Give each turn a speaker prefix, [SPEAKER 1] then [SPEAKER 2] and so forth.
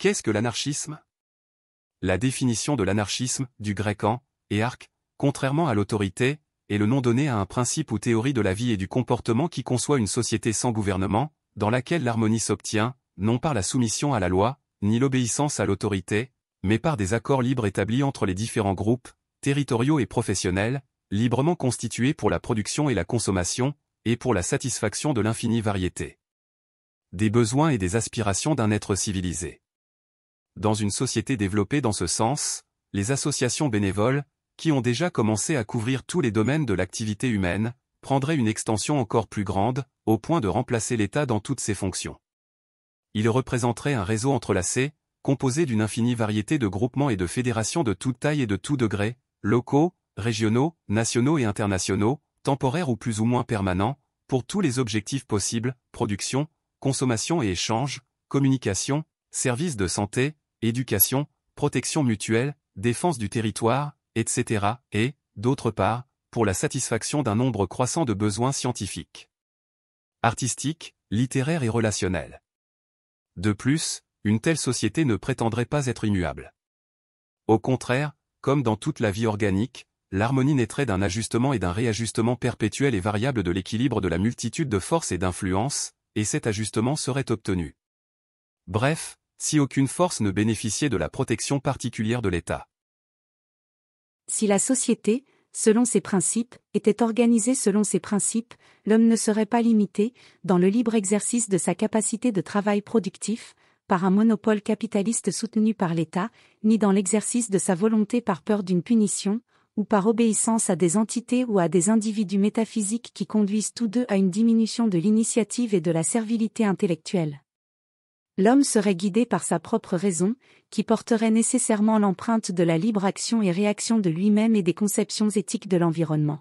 [SPEAKER 1] Qu'est-ce que l'anarchisme La définition de l'anarchisme, du grec en « et arc, contrairement à l'autorité, est le nom donné à un principe ou théorie de la vie et du comportement qui conçoit une société sans gouvernement, dans laquelle l'harmonie s'obtient, non par la soumission à la loi, ni l'obéissance à l'autorité, mais par des accords libres établis entre les différents groupes, territoriaux et professionnels, librement constitués pour la production et la consommation, et pour la satisfaction de l'infinie variété. Des besoins et des aspirations d'un être civilisé dans une société développée dans ce sens, les associations bénévoles, qui ont déjà commencé à couvrir tous les domaines de l'activité humaine, prendraient une extension encore plus grande, au point de remplacer l'État dans toutes ses fonctions. Il représenterait un réseau entrelacé, composé d'une infinie variété de groupements et de fédérations de toute taille et de tout degré, locaux, régionaux, nationaux et internationaux, temporaires ou plus ou moins permanents, pour tous les objectifs possibles, production, consommation et échange, communication, services de santé, éducation, protection mutuelle, défense du territoire, etc., et, d'autre part, pour la satisfaction d'un nombre croissant de besoins scientifiques, artistiques, littéraires et relationnels. De plus, une telle société ne prétendrait pas être immuable. Au contraire, comme dans toute la vie organique, l'harmonie naîtrait d'un ajustement et d'un réajustement perpétuel et variable de l'équilibre de la multitude de forces et d'influences, et cet ajustement serait obtenu. Bref, si aucune force ne bénéficiait de la protection particulière de l'État. Si
[SPEAKER 2] la société, selon ses principes, était organisée selon ses principes, l'homme ne serait pas limité, dans le libre exercice de sa capacité de travail productif, par un monopole capitaliste soutenu par l'État, ni dans l'exercice de sa volonté par peur d'une punition, ou par obéissance à des entités ou à des individus métaphysiques qui conduisent tous deux à une diminution de l'initiative et de la servilité intellectuelle l'homme serait guidé par sa propre raison, qui porterait nécessairement l'empreinte de la libre action et réaction de lui-même et des conceptions éthiques de l'environnement.